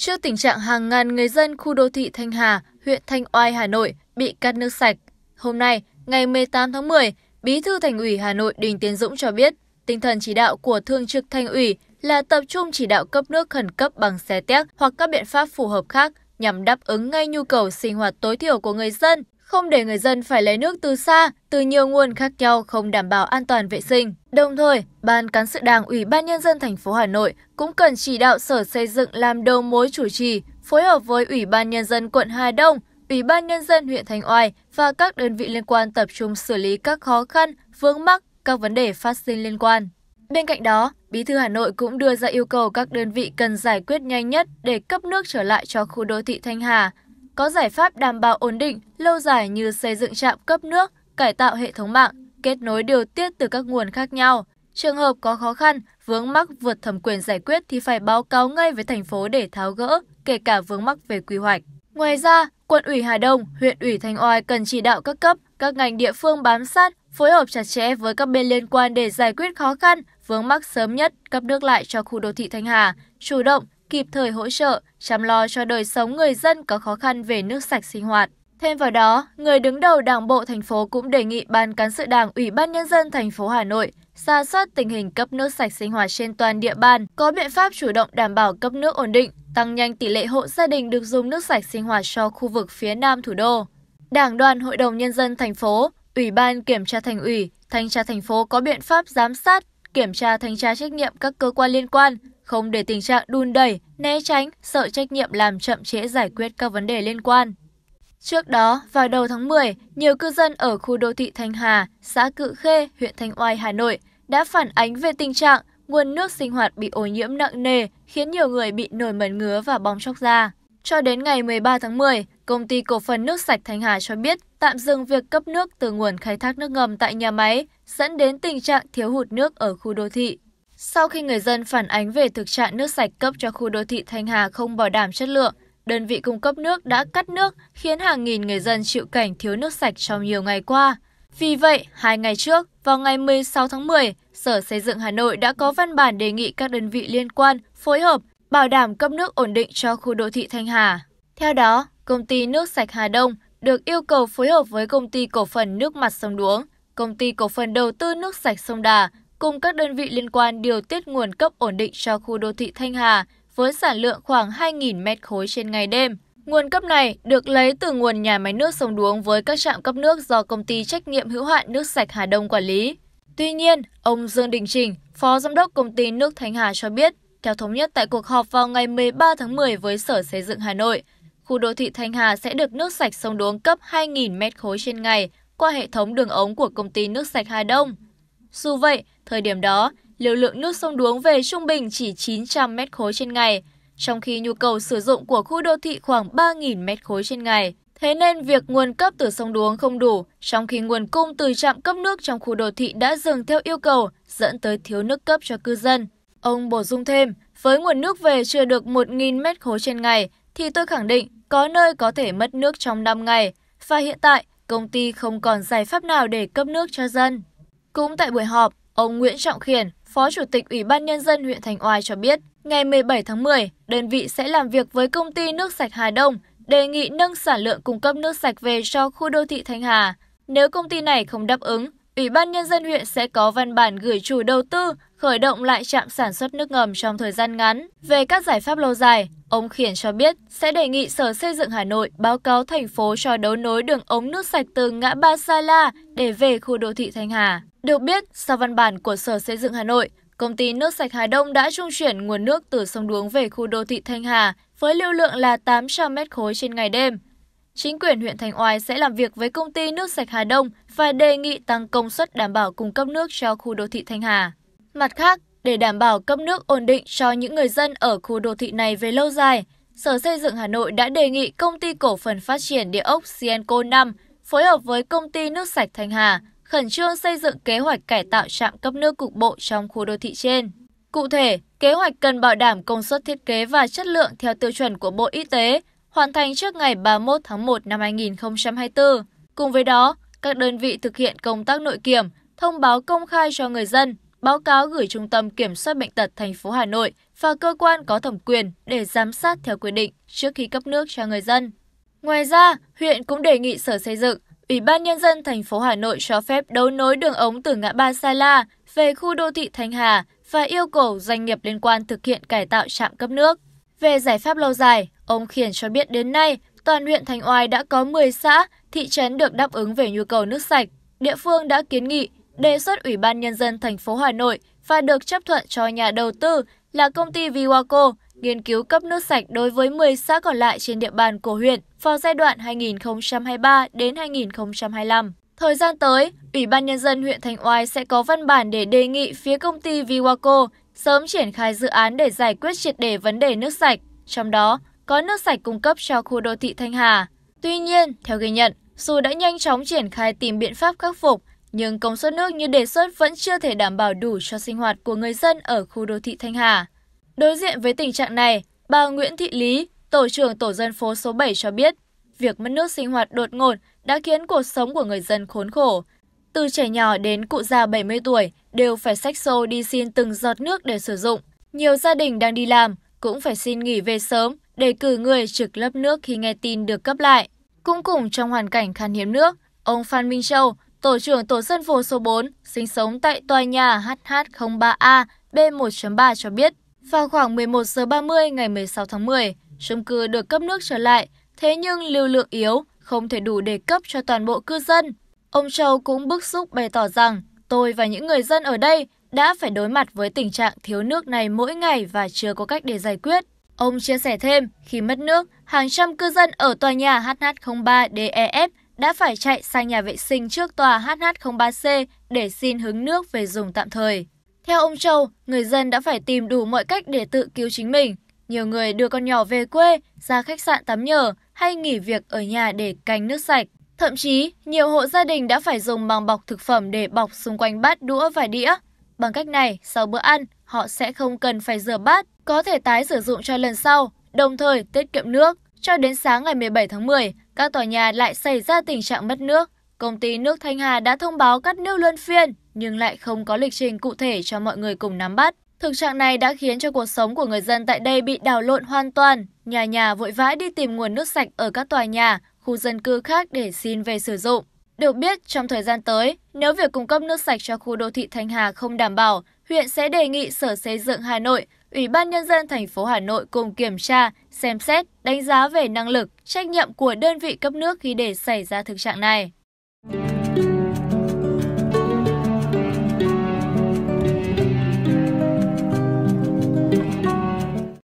trước tình trạng hàng ngàn người dân khu đô thị thanh hà huyện thanh oai hà nội bị cắt nước sạch hôm nay ngày 18 tháng 10 bí thư thành ủy hà nội đình tiến dũng cho biết tinh thần chỉ đạo của thường trực thành ủy là tập trung chỉ đạo cấp nước khẩn cấp bằng xe téc hoặc các biện pháp phù hợp khác nhằm đáp ứng ngay nhu cầu sinh hoạt tối thiểu của người dân không để người dân phải lấy nước từ xa, từ nhiều nguồn khác nhau không đảm bảo an toàn vệ sinh. Đồng thời, Ban Cán sự Đảng Ủy ban Nhân dân thành phố Hà Nội cũng cần chỉ đạo Sở Xây dựng làm đầu mối chủ trì, phối hợp với Ủy ban Nhân dân quận Hà Đông, Ủy ban Nhân dân huyện Thanh Oai và các đơn vị liên quan tập trung xử lý các khó khăn, vướng mắc, các vấn đề phát sinh liên quan. Bên cạnh đó, Bí thư Hà Nội cũng đưa ra yêu cầu các đơn vị cần giải quyết nhanh nhất để cấp nước trở lại cho khu đô thị Thanh Hà, có giải pháp đảm bảo ổn định lâu dài như xây dựng trạm cấp nước cải tạo hệ thống mạng kết nối điều tiết từ các nguồn khác nhau trường hợp có khó khăn vướng mắc vượt thẩm quyền giải quyết thì phải báo cáo ngay với thành phố để tháo gỡ kể cả vướng mắc về quy hoạch ngoài ra quận ủy hà đông huyện ủy thanh oai cần chỉ đạo các cấp các ngành địa phương bám sát phối hợp chặt chẽ với các bên liên quan để giải quyết khó khăn vướng mắc sớm nhất cấp nước lại cho khu đô thị thanh hà chủ động kịp thời hỗ trợ chăm lo cho đời sống người dân có khó khăn về nước sạch sinh hoạt Thêm vào đó, người đứng đầu Đảng bộ thành phố cũng đề nghị Ban cán sự Đảng Ủy ban nhân dân thành phố Hà Nội ra soát tình hình cấp nước sạch sinh hoạt trên toàn địa bàn, có biện pháp chủ động đảm bảo cấp nước ổn định, tăng nhanh tỷ lệ hộ gia đình được dùng nước sạch sinh hoạt cho khu vực phía Nam thủ đô. Đảng đoàn Hội đồng nhân dân thành phố, Ủy ban kiểm tra thành ủy, thanh tra thành phố có biện pháp giám sát, kiểm tra thanh tra trách nhiệm các cơ quan liên quan, không để tình trạng đun đẩy né tránh sợ trách nhiệm làm chậm trễ giải quyết các vấn đề liên quan Trước đó, vào đầu tháng 10, nhiều cư dân ở khu đô thị Thanh Hà, xã Cự Khê, huyện Thanh Oai, Hà Nội đã phản ánh về tình trạng nguồn nước sinh hoạt bị ô nhiễm nặng nề, khiến nhiều người bị nổi mẩn ngứa và bong chóc da. Cho đến ngày 13 tháng 10, công ty cổ phần nước sạch Thanh Hà cho biết tạm dừng việc cấp nước từ nguồn khai thác nước ngầm tại nhà máy, dẫn đến tình trạng thiếu hụt nước ở khu đô thị sau khi người dân phản ánh về thực trạng nước sạch cấp cho khu đô thị thanh hà không bảo đảm chất lượng đơn vị cung cấp nước đã cắt nước khiến hàng nghìn người dân chịu cảnh thiếu nước sạch trong nhiều ngày qua vì vậy, hai ngày trước, vào ngày 16 tháng 10, Sở Xây dựng Hà Nội đã có văn bản đề nghị các đơn vị liên quan phối hợp bảo đảm cấp nước ổn định cho khu đô thị Thanh Hà. Theo đó, công ty nước sạch Hà Đông được yêu cầu phối hợp với công ty cổ phần nước mặt sông Đuống, công ty cổ phần đầu tư nước sạch sông Đà cùng các đơn vị liên quan điều tiết nguồn cấp ổn định cho khu đô thị Thanh Hà với sản lượng khoảng 2.000 mét khối trên ngày đêm. Nguồn cấp này được lấy từ nguồn nhà máy nước sông Đuống với các trạm cấp nước do công ty trách nhiệm hữu hạn nước sạch Hà Đông quản lý. Tuy nhiên, ông Dương Đình Trình, Phó Giám đốc Công ty Nước Thanh Hà cho biết, theo thống nhất tại cuộc họp vào ngày 13 tháng 10 với Sở Xây dựng Hà Nội, khu đô thị Thanh Hà sẽ được nước sạch sông Đuống cấp 2.000 mét khối trên ngày qua hệ thống đường ống của công ty nước sạch Hà Đông – dù vậy thời điểm đó lưu lượng nước sông đuống về trung bình chỉ chín trăm linh m trên ngày trong khi nhu cầu sử dụng của khu đô thị khoảng ba mét khối trên ngày Thế nên việc nguồn cấp từ sông Đuống không đủ, trong khi nguồn cung từ trạm cấp nước trong khu đô thị đã dừng theo yêu cầu, dẫn tới thiếu nước cấp cho cư dân. Ông bổ sung thêm, với nguồn nước về chưa được 1.000 mét khối trên ngày, thì tôi khẳng định có nơi có thể mất nước trong 5 ngày. Và hiện tại, công ty không còn giải pháp nào để cấp nước cho dân cũng tại buổi họp ông nguyễn trọng khiển phó chủ tịch ủy ban nhân dân huyện thành oai cho biết ngày một bảy tháng một đơn vị sẽ làm việc với công ty nước sạch hà đông đề nghị nâng sản lượng cung cấp nước sạch về cho khu đô thị thanh hà nếu công ty này không đáp ứng ủy ban nhân dân huyện sẽ có văn bản gửi chủ đầu tư khởi động lại trạm sản xuất nước ngầm trong thời gian ngắn. Về các giải pháp lâu dài, ông Khiển cho biết sẽ đề nghị Sở Xây dựng Hà Nội báo cáo thành phố cho đấu nối đường ống nước sạch từ ngã ba Sa La để về khu đô thị Thanh Hà được biết sau văn bản của sở xây dựng hà nội công ty nước sạch hà đông đã trung chuyển nguồn nước từ sông đuống về khu đô thị thanh hà với lưu lượng là tám trăm linh khối trên ngày đêm chính quyền huyện Thanh Oai sẽ làm việc với công ty nước sạch Hà Đông và đề nghị tăng công suất đảm bảo cung cấp nước cho khu đô thị Thanh Hà. Mặt khác, để đảm bảo cấp nước ổn định cho những người dân ở khu đô thị này về lâu dài, Sở Xây dựng Hà Nội đã đề nghị công ty cổ phần phát triển địa ốc Cienco 5 phối hợp với công ty nước sạch Thanh Hà khẩn trương xây dựng kế hoạch cải tạo trạm cấp nước cục bộ trong khu đô thị trên. Cụ thể, kế hoạch cần bảo đảm công suất thiết kế và chất lượng theo tiêu chuẩn của Bộ Y tế, hoàn thành trước ngày 31 tháng 1 năm 2024. Cùng với đó, các đơn vị thực hiện công tác nội kiểm, thông báo công khai cho người dân, báo cáo gửi Trung tâm Kiểm soát Bệnh tật thành phố Hà Nội và cơ quan có thẩm quyền để giám sát theo quy định trước khi cấp nước cho người dân. Ngoài ra, huyện cũng đề nghị Sở Xây dựng Ủy ban nhân dân thành phố Hà Nội cho phép đấu nối đường ống từ ngã ba Sa La về khu đô thị Thanh Hà và yêu cầu doanh nghiệp liên quan thực hiện cải tạo trạm cấp nước. Về giải pháp lâu dài, ông Khiển cho biết đến nay, toàn huyện Thanh Oai đã có 10 xã, thị trấn được đáp ứng về nhu cầu nước sạch. Địa phương đã kiến nghị đề xuất Ủy ban nhân dân thành phố Hà Nội và được chấp thuận cho nhà đầu tư là công ty Viwaco nghiên cứu cấp nước sạch đối với 10 xã còn lại trên địa bàn của huyện vào giai đoạn 2023 đến 2025. Thời gian tới, Ủy ban Nhân dân huyện Thanh Oai sẽ có văn bản để đề nghị phía công ty Viwaco sớm triển khai dự án để giải quyết triệt đề vấn đề nước sạch, trong đó có nước sạch cung cấp cho khu đô thị Thanh Hà. Tuy nhiên, theo ghi nhận, dù đã nhanh chóng triển khai tìm biện pháp khắc phục, nhưng công suất nước như đề xuất vẫn chưa thể đảm bảo đủ cho sinh hoạt của người dân ở khu đô thị Thanh Hà. Đối diện với tình trạng này, bà Nguyễn Thị Lý, tổ trưởng tổ dân phố số 7 cho biết, việc mất nước sinh hoạt đột ngột đã khiến cuộc sống của người dân khốn khổ. Từ trẻ nhỏ đến cụ già 70 tuổi đều phải xách xô đi xin từng giọt nước để sử dụng. Nhiều gia đình đang đi làm cũng phải xin nghỉ về sớm để cử người trực lấp nước khi nghe tin được cấp lại. Cũng cùng trong hoàn cảnh khan hiếm nước, ông Phan Minh Châu, tổ trưởng tổ dân phố số 4 sinh sống tại tòa nhà HH03A B1.3 cho biết, vào khoảng 11 giờ 30 ngày 16 tháng 10, chung cư được cấp nước trở lại, thế nhưng lưu lượng yếu, không thể đủ để cấp cho toàn bộ cư dân. Ông Châu cũng bức xúc bày tỏ rằng, tôi và những người dân ở đây đã phải đối mặt với tình trạng thiếu nước này mỗi ngày và chưa có cách để giải quyết. Ông chia sẻ thêm, khi mất nước, hàng trăm cư dân ở tòa nhà HH03DEF đã phải chạy sang nhà vệ sinh trước tòa HH 03 C để xin hứng nước về dùng tạm thời. Theo ông Châu, người dân đã phải tìm đủ mọi cách để tự cứu chính mình. Nhiều người đưa con nhỏ về quê, ra khách sạn tắm nhờ hay nghỉ việc ở nhà để canh nước sạch. Thậm chí, nhiều hộ gia đình đã phải dùng bằng bọc thực phẩm để bọc xung quanh bát đũa và đĩa. Bằng cách này, sau bữa ăn, họ sẽ không cần phải rửa bát, có thể tái sử dụng cho lần sau, đồng thời tiết kiệm nước. Cho đến sáng ngày 17 tháng 10, các tòa nhà lại xảy ra tình trạng mất nước. Công ty nước Thanh Hà đã thông báo cắt nước luân phiên nhưng lại không có lịch trình cụ thể cho mọi người cùng nắm bắt. Thực trạng này đã khiến cho cuộc sống của người dân tại đây bị đảo lộn hoàn toàn. Nhà nhà vội vã đi tìm nguồn nước sạch ở các tòa nhà, khu dân cư khác để xin về sử dụng. Được biết, trong thời gian tới, nếu việc cung cấp nước sạch cho khu đô thị Thanh Hà không đảm bảo, huyện sẽ đề nghị Sở Xây dựng Hà Nội Ủy ban Nhân dân thành phố Hà Nội cùng kiểm tra, xem xét, đánh giá về năng lực, trách nhiệm của đơn vị cấp nước khi để xảy ra thực trạng này.